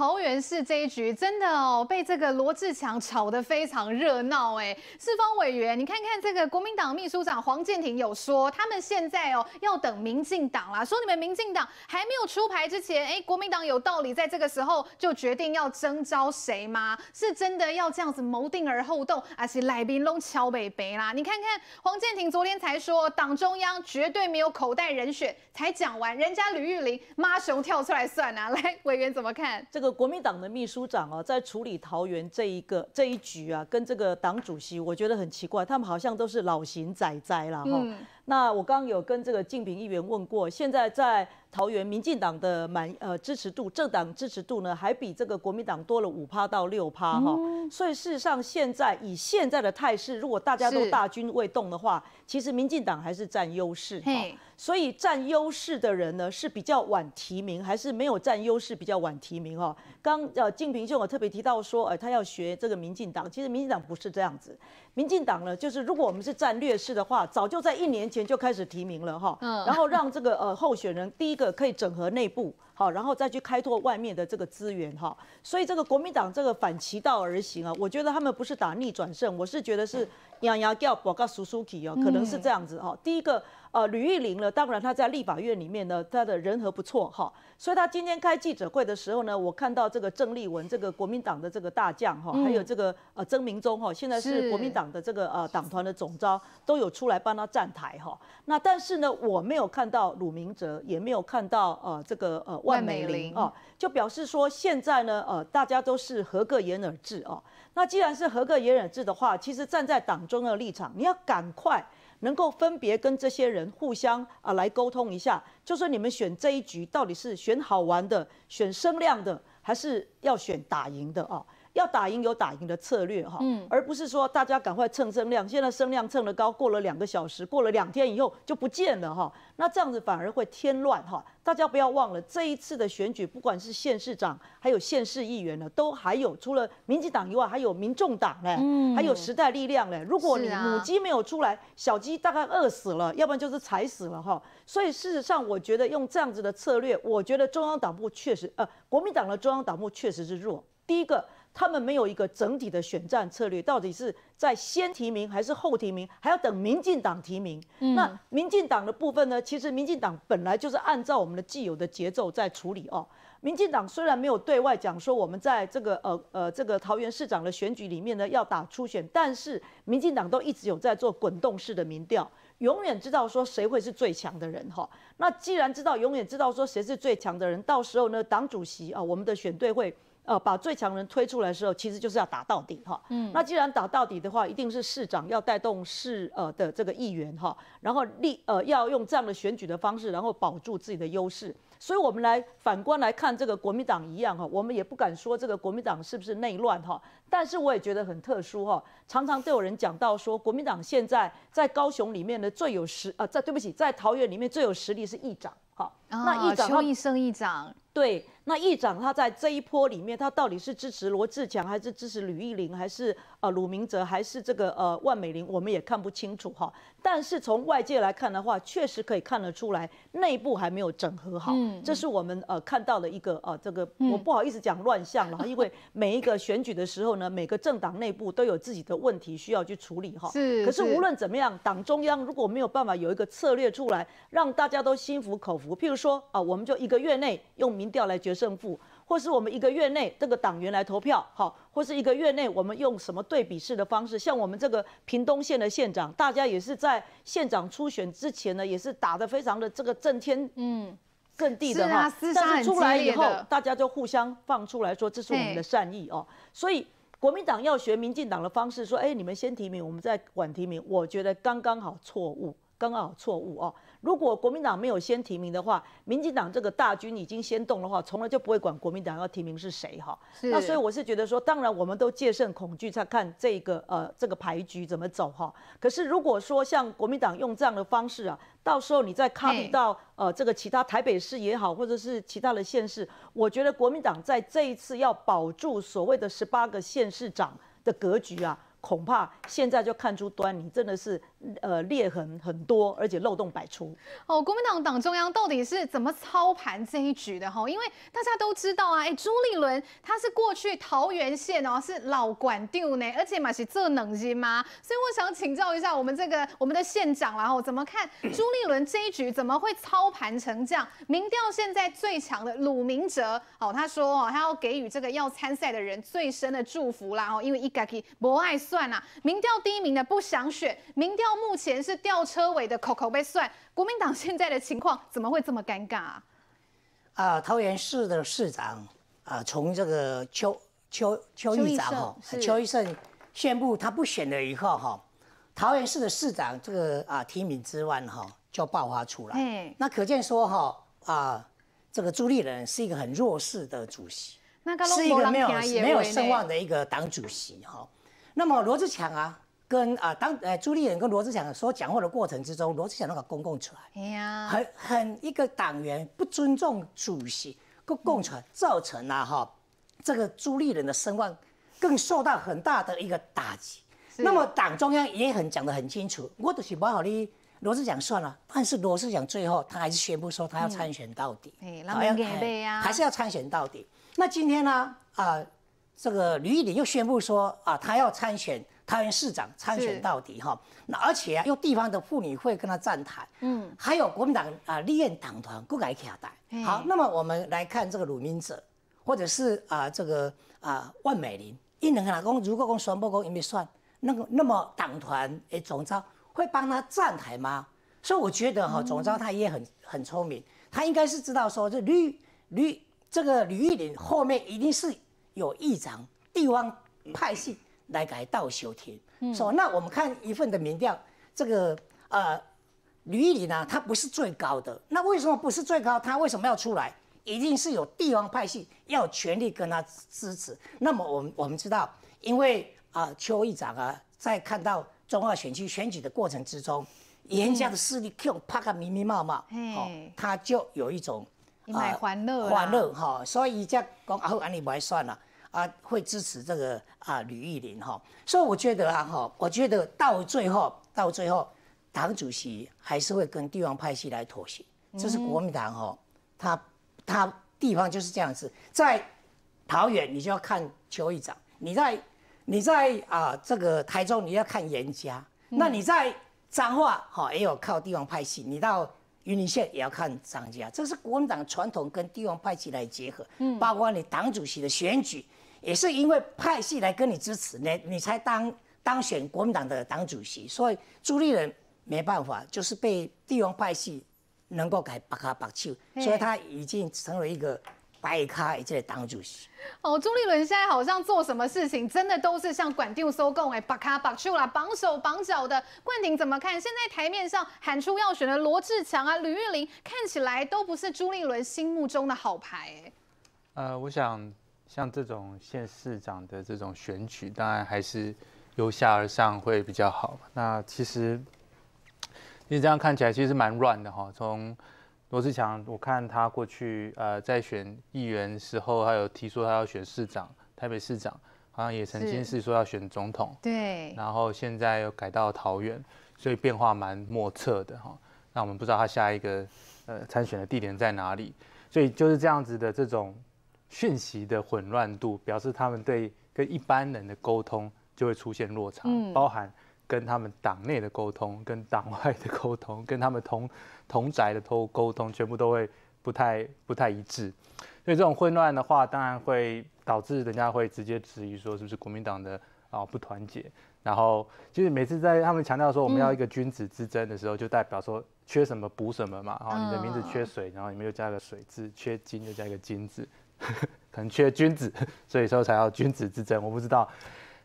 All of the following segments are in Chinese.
桃园市这一局真的哦，被这个罗志强吵得非常热闹哎。四方委员，你看看这个国民党秘书长黄建廷有说，他们现在哦要等民进党啦，说你们民进党还没有出牌之前，哎，国民党有道理在这个时候就决定要征召谁吗？是真的要这样子谋定而后动，还是来宾龙敲北北啦？你看看黄建廷昨天才说，党中央绝对没有口袋人选，才讲完，人家吕玉玲妈熊跳出来算啊，来委员怎么看这个？国民党的秘书长啊，在处理桃园这一个这一局啊，跟这个党主席，我觉得很奇怪，他们好像都是老型仔仔了哈。那我刚刚有跟这个郑平议员问过，现在在桃园民进党的满呃支持度，政党支持度呢，还比这个国民党多了五趴到六趴哈。所以事实上，现在以现在的态势，如果大家都大军未动的话，其实民进党还是占优势。所以占优势的人呢，是比较晚提名，还是没有占优势比较晚提名？哈，刚呃，静平就我特别提到说，呃，他要学这个民进党，其实民进党不是这样子。民进党呢，就是如果我们是战略式的话，早就在一年前就开始提名了哈，然后让这个呃候选人第一个可以整合内部。好，然后再去开拓外面的这个资源哈，所以这个国民党这个反其道而行啊，我觉得他们不是打逆转胜，我是觉得是养鸭叫报告叔叔去哦，可能是这样子哈。第一个呃，吕玉玲呢，当然他在立法院里面呢，他的人和不错哈，所以他今天开记者会的时候呢，我看到这个郑丽文这个国民党的这个大将哈，还有这个呃曾明忠哈，现在是国民党的这个呃党团的总召，都有出来帮他站台哈。那但是呢，我没有看到鲁明哲，也没有看到呃这个呃。万美玲哦，就表示说现在呢，呃，大家都是合个言而至啊。那既然是合个言而至的话，其实站在党中的立场，你要赶快能够分别跟这些人互相啊来沟通一下，就说你们选这一局到底是选好玩的、选声量的，还是要选打赢的啊？要打赢有打赢的策略哈，而不是说大家赶快蹭增量，现在增量蹭得高，过了两个小时，过了两天以后就不见了哈。那这样子反而会添乱哈。大家不要忘了，这一次的选举，不管是县市长，还有县市议员呢，都还有除了民进党以外，还有民众党嘞，还有时代力量呢。如果你母鸡没有出来，小鸡大概饿死了，要不然就是踩死了哈。所以事实上，我觉得用这样子的策略，我觉得中央党部确实呃，国民党的中央党部确实是弱。第一个。他们没有一个整体的选战策略，到底是在先提名还是后提名，还要等民进党提名。那民进党的部分呢？其实民进党本来就是按照我们的既有的节奏在处理哦。民进党虽然没有对外讲说我们在这个呃呃这个桃园市长的选举里面呢要打初选，但是民进党都一直有在做滚动式的民调，永远知道说谁会是最强的人哈。那既然知道，永远知道说谁是最强的人，到时候呢，党主席啊，我们的选队会。呃，把最强人推出来的时候，其实就是要打到底哈。嗯，那既然打到底的话，一定是市长要带动市呃的这个议员哈，然后立呃要用这样的选举的方式，然后保住自己的优势。所以我们来反观来看这个国民党一样哈，我们也不敢说这个国民党是不是内乱哈，但是我也觉得很特殊哈。常常都有人讲到说，国民党现在在高雄里面的最有实呃，在对不起，在桃园里面最有实力是议长哈。那啊，邱一生议长对。那议长他在这一波里面，他到底是支持罗志强，还是支持吕玉玲，还是？啊，鲁明哲还是这个呃万美玲，我们也看不清楚哈。但是从外界来看的话，确实可以看得出来，内部还没有整合好。嗯，这是我们呃看到的一个啊这个，我不好意思讲乱象了，因为每一个选举的时候呢，每个政党内部都有自己的问题需要去处理哈。是，可是无论怎么样，党中央如果没有办法有一个策略出来，让大家都心服口服，譬如说啊，我们就一个月内用民调来决胜负。或是我们一个月内这个党员来投票，好，或是一个月内我们用什么对比式的方式，像我们这个屏东县的县长，大家也是在县长初选之前呢，也是打得非常的这个震天嗯，震地的哈，但是出来以后大家就互相放出来说这是我们的善意哦，所以国民党要学民进党的方式说，哎，你们先提名，我们再管提名，我觉得刚刚好错误。刚刚好错误哦。如果国民党没有先提名的话，民进党这个大军已经先动的话，从来就不会管国民党要提名是谁哈。那所以我是觉得说，当然我们都借胜恐惧，再看这个呃这个牌局怎么走哈。可是如果说像国民党用这样的方式啊，到时候你再 copy 到呃这个其他台北市也好，或者是其他的县市，我觉得国民党在这一次要保住所谓的十八个县市长的格局啊，恐怕现在就看出端倪，真的是。呃，裂痕很多，而且漏洞百出。哦，国民党党中央到底是怎么操盘这一局的？哈，因为大家都知道啊，哎，朱立伦他是过去桃园县哦，是老管定呢，而且嘛是这能力吗？所以我想请教一下我们这个我们的县长啦，后怎么看 朱立伦这一局怎么会操盘成这样？民调现在最强的鲁明哲，哦，他说哦，他要给予这个要参赛的人最深的祝福啦，哦，因为伊个不爱算啦，民调第一名的不想选，民调。到目前是吊车尾的口口被算，国民党现在的情况怎么会这么尴尬啊？啊，桃园市的市长啊，从这个邱邱邱义长哈，邱义胜宣布他不选了以后哈，桃园市的市长这个啊提名之外哈就爆发出来，那可见说哈啊这个朱立人是一个很弱势的主席，是一个没有没有声望的一个党主席哈。那么罗志强啊。跟啊，当呃朱立伦跟罗志祥所讲话的过程之中，罗志祥那个公共出来，很很一个党员不尊重主席，公共出来，造成了哈，这个朱立伦的声望更受到很大的一个打击。那么党中央也很讲得很清楚，我都是不好理罗志祥算了。但是罗志祥最后他还是宣布说他要参选到底，还是要参选到底。那今天呢，啊，这个吕毅理又宣布说啊，他要参选。桃园市长参选到底哈，那而且用地方的妇女会跟他站台，嗯，还有国民党啊，立院党团不该卡带。好，那么我们来看这个鲁明哲，或者是啊这个啊万美玲，一能啊公如果公双胞公也没算，那个那么党团诶总召会帮他站台吗？所以我觉得哈总召他也很很聪明，他应该是知道说这吕吕这个吕玉玲后面一定是有议长地方派系。来改道休庭，说那我们看一份的民调，这个呃吕毅呢，他不是最高的，那为什么不是最高？他为什么要出来？一定是有地方派系要全力跟他支持。那么我们我们知道，因为啊邱议长啊，在看到中二选区选举的过程之中，严家的势力就怕个密明白白，哦，他就有一种买欢乐欢乐哈，所以才讲阿安尼买算了。啊，会支持这个啊，吕玉玲哈，所以我觉得啊，哈，我觉得到最后，到最后，党主席还是会跟帝王派系来妥协，这是国民党哈，他他地方就是这样子，在桃园你就要看邱议长，你在你在啊这个台中你要看严家，那你在彰化哈也有靠帝王派系，你到云林县也要看张家，这是国民党传统跟帝王派系来结合，嗯，包括你党主席的选举。也是因为派系来跟你支持，你你才当当选国民党的党主席，所以朱立伦没办法，就是被地方派系能够改白卡白球，所以他已经成为一个白卡，以在党主席。哦，朱立伦现在好像做什么事情，真的都是像管定收供，哎，白卡白丘啦，绑手绑脚的。冠廷怎么看？现在台面上喊出要选的罗志强啊、吕玉玲，看起来都不是朱立伦心目中的好牌。呃，我想。像这种县市长的这种选举，当然还是由下而上会比较好。那其实你这样看起来，其实蛮乱的哈。从罗志强，我看他过去呃在选议员时候，他有提出他要选市长，台北市长好像也曾经是说要选总统，对。然后现在又改到桃园，所以变化蛮莫测的哈。那我们不知道他下一个呃参选的地点在哪里，所以就是这样子的这种。讯息的混乱度表示他们对跟一般人的沟通就会出现落差，包含跟他们党内的沟通、跟党外的沟通、跟他们同同宅的沟沟通，全部都会不太不太一致。所以这种混乱的话，当然会导致人家会直接质疑说是不是国民党的啊不团结。然后就是每次在他们强调说我们要一个君子之争的时候，就代表说缺什么补什么嘛。啊、你的名字缺水，然后你们又加个水字；缺金就加一个金字。可 能缺君子，所以说才要君子之争，我不知道。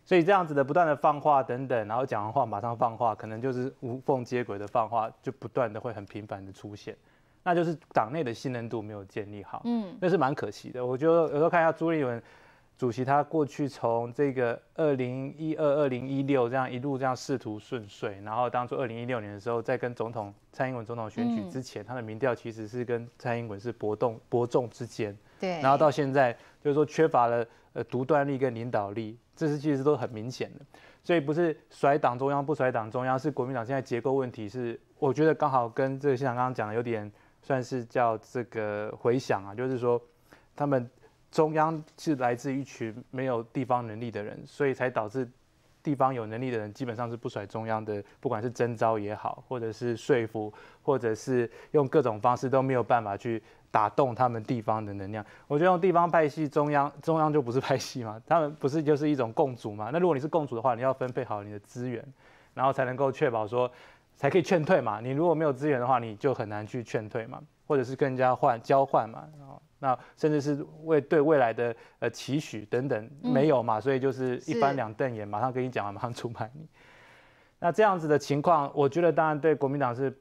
所以这样子的不断的放话等等，然后讲完话马上放话，可能就是无缝接轨的放话，就不断的会很频繁的出现。那就是党内的信任度没有建立好，嗯，那是蛮可惜的。我觉得有时候看一下朱立伦。主席他过去从这个二零一二、二零一六这样一路这样仕途顺遂，然后当初二零一六年的时候，在跟总统蔡英文总统选举之前，他的民调其实是跟蔡英文是伯动、伯仲之间。对。然后到现在，就是说缺乏了呃独断力跟领导力，这是其实都很明显的。所以不是甩党中央不甩党中央，是国民党现在结构问题是，我觉得刚好跟这个现场刚刚讲的有点算是叫这个回响啊，就是说他们。中央是来自一群没有地方能力的人，所以才导致地方有能力的人基本上是不甩中央的。不管是征召也好，或者是说服，或者是用各种方式都没有办法去打动他们地方的能量。我觉得用地方派系，中央中央就不是派系嘛，他们不是就是一种共主嘛。那如果你是共主的话，你要分配好你的资源，然后才能够确保说才可以劝退嘛。你如果没有资源的话，你就很难去劝退嘛，或者是跟人家换交换嘛。那甚至是为对未来的呃期许等等没有嘛，所以就是一翻两瞪眼，马上跟你讲，完，马上出卖你。那这样子的情况，我觉得当然对国民党是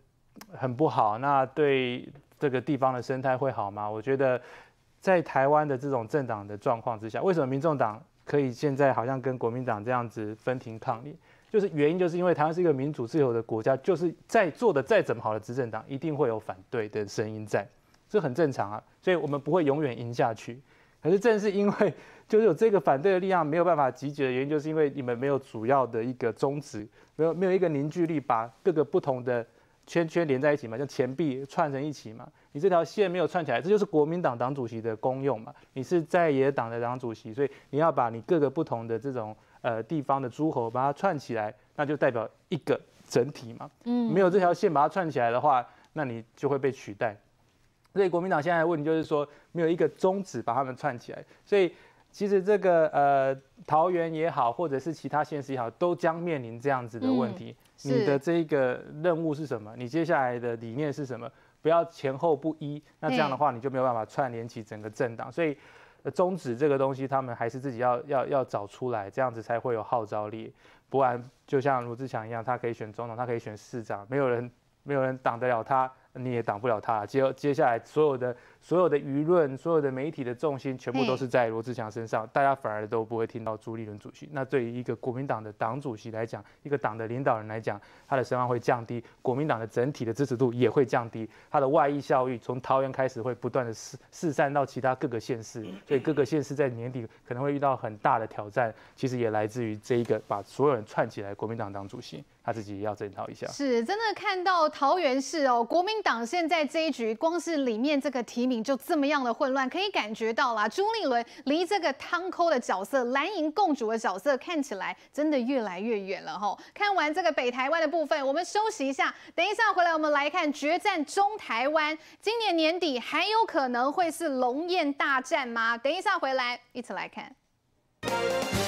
很不好。那对这个地方的生态会好吗？我觉得在台湾的这种政党的状况之下，为什么民众党可以现在好像跟国民党这样子分庭抗礼？就是原因就是因为台湾是一个民主自由的国家，就是在做的再怎么好的执政党，一定会有反对的声音在。这很正常啊，所以我们不会永远赢下去。可是正是因为 就是有这个反对的力量没有办法集结的原因，就是因为你们没有主要的一个宗旨，没有没有一个凝聚力，把各个不同的圈圈连在一起嘛，像钱币串成一起嘛。你这条线没有串起来，这就是国民党党主席的功用嘛。你是在野党的党主席，所以你要把你各个不同的这种呃地方的诸侯把它串起来，那就代表一个整体嘛。嗯，没有这条线把它串起来的话，那你就会被取代。所以国民党现在的问题就是说，没有一个宗旨把他们串起来。所以，其实这个呃桃园也好，或者是其他县市也好，都将面临这样子的问题。你的这个任务是什么？你接下来的理念是什么？不要前后不一，那这样的话你就没有办法串联起整个政党。所以，宗旨这个东西，他们还是自己要要要找出来，这样子才会有号召力。不然，就像卢志强一样，他可以选总统，他可以选市长，没有人没有人挡得了他。你也挡不了他。接接下来所有的所有的舆论、所有的媒体的重心，全部都是在罗志祥身上，大家反而都不会听到朱立伦主席。那对于一个国民党的党主席来讲，一个党的领导人来讲，他的声望会降低，国民党的整体的支持度也会降低。他的外溢效益从桃园开始会不断的四四散到其他各个县市，所以各个县市在年底可能会遇到很大的挑战。其实也来自于这一个把所有人串起来，国民党党主席。他自己也要检讨一下。是真的看到桃园市哦，国民党现在这一局，光是里面这个提名就这么样的混乱，可以感觉到啦。朱立伦离这个汤抠的角色、蓝银共主的角色，看起来真的越来越远了哈。看完这个北台湾的部分，我们休息一下。等一下回来，我们来看决战中台湾。今年年底还有可能会是龙燕大战吗？等一下回来一起来看。